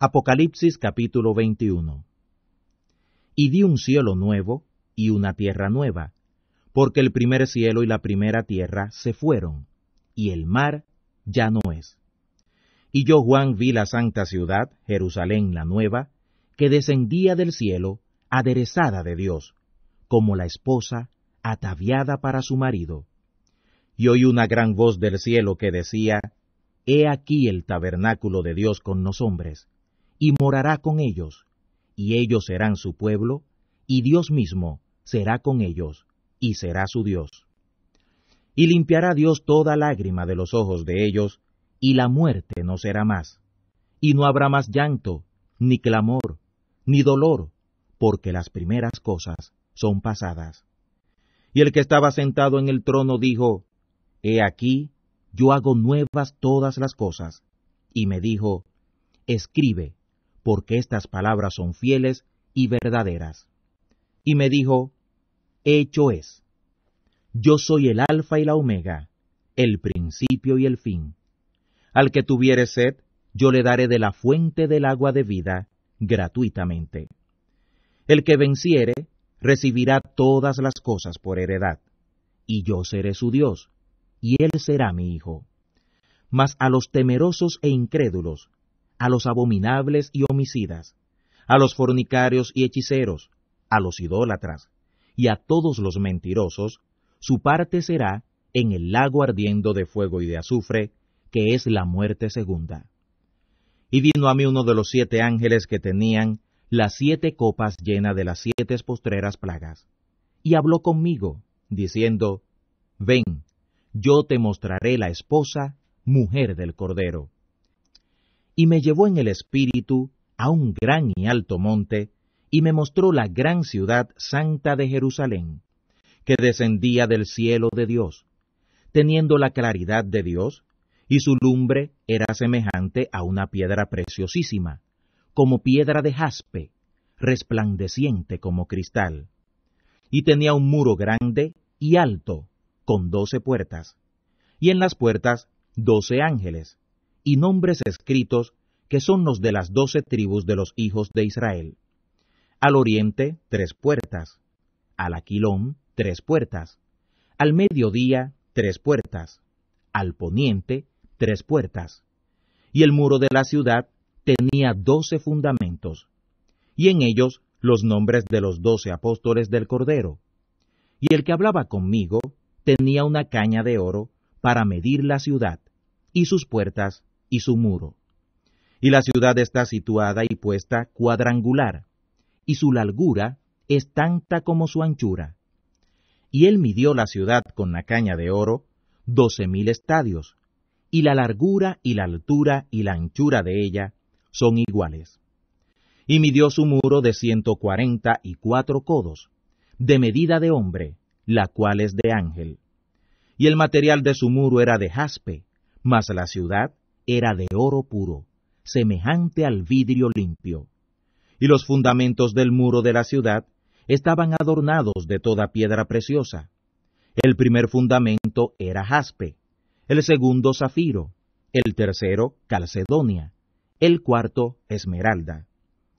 Apocalipsis capítulo 21. Y di un cielo nuevo y una tierra nueva, porque el primer cielo y la primera tierra se fueron, y el mar ya no es. Y yo Juan vi la santa ciudad, Jerusalén la nueva, que descendía del cielo, aderezada de Dios, como la esposa ataviada para su marido. Y oí una gran voz del cielo que decía, He aquí el tabernáculo de Dios con los hombres y morará con ellos, y ellos serán su pueblo, y Dios mismo será con ellos, y será su Dios. Y limpiará Dios toda lágrima de los ojos de ellos, y la muerte no será más, y no habrá más llanto, ni clamor, ni dolor, porque las primeras cosas son pasadas. Y el que estaba sentado en el trono dijo, He aquí, yo hago nuevas todas las cosas. Y me dijo, Escribe, porque estas palabras son fieles y verdaderas. Y me dijo, Hecho es. Yo soy el alfa y la omega, el principio y el fin. Al que tuviere sed, yo le daré de la fuente del agua de vida, gratuitamente. El que venciere, recibirá todas las cosas por heredad, y yo seré su Dios, y él será mi hijo. Mas a los temerosos e incrédulos, a los abominables y homicidas, a los fornicarios y hechiceros, a los idólatras, y a todos los mentirosos, su parte será en el lago ardiendo de fuego y de azufre, que es la muerte segunda. Y vino a mí uno de los siete ángeles que tenían las siete copas llenas de las siete postreras plagas, y habló conmigo, diciendo, Ven, yo te mostraré la esposa, mujer del Cordero y me llevó en el espíritu a un gran y alto monte, y me mostró la gran ciudad santa de Jerusalén, que descendía del cielo de Dios, teniendo la claridad de Dios, y su lumbre era semejante a una piedra preciosísima, como piedra de jaspe, resplandeciente como cristal. Y tenía un muro grande y alto, con doce puertas, y en las puertas doce ángeles, y nombres escritos que son los de las doce tribus de los hijos de Israel. Al oriente, tres puertas. Al aquilón, tres puertas. Al mediodía, tres puertas. Al poniente, tres puertas. Y el muro de la ciudad tenía doce fundamentos, y en ellos los nombres de los doce apóstoles del Cordero. Y el que hablaba conmigo tenía una caña de oro para medir la ciudad, y sus puertas, y su muro y la ciudad está situada y puesta cuadrangular, y su largura es tanta como su anchura. Y él midió la ciudad con la caña de oro, doce mil estadios, y la largura y la altura y la anchura de ella son iguales. Y midió su muro de ciento cuarenta y cuatro codos, de medida de hombre, la cual es de ángel. Y el material de su muro era de jaspe, mas la ciudad era de oro puro semejante al vidrio limpio. Y los fundamentos del muro de la ciudad estaban adornados de toda piedra preciosa. El primer fundamento era jaspe, el segundo zafiro, el tercero calcedonia, el cuarto esmeralda,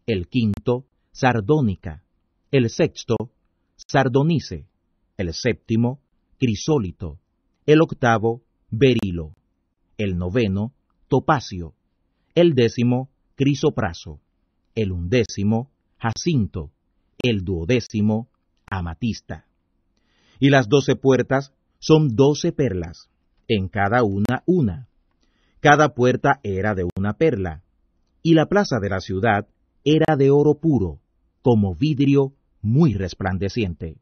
el quinto sardónica, el sexto sardonice, el séptimo crisólito, el octavo berilo, el noveno topacio, el décimo Crisopraso, el undécimo Jacinto, el duodécimo Amatista. Y las doce puertas son doce perlas, en cada una una. Cada puerta era de una perla, y la plaza de la ciudad era de oro puro, como vidrio muy resplandeciente.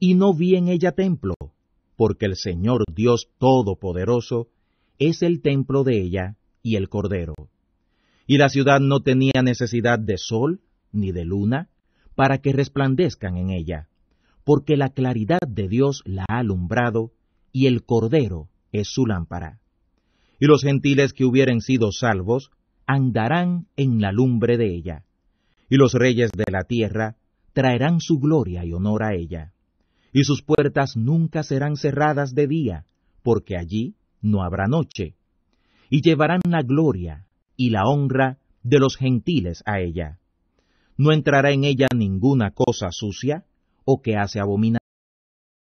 Y no vi en ella templo, porque el Señor Dios Todopoderoso es el templo de ella, y el Cordero. Y la ciudad no tenía necesidad de sol ni de luna para que resplandezcan en ella, porque la claridad de Dios la ha alumbrado y el Cordero es su lámpara. Y los gentiles que hubieren sido salvos andarán en la lumbre de ella, y los reyes de la tierra traerán su gloria y honor a ella, y sus puertas nunca serán cerradas de día, porque allí no habrá noche y llevarán la gloria y la honra de los gentiles a ella. No entrará en ella ninguna cosa sucia o que hace abominación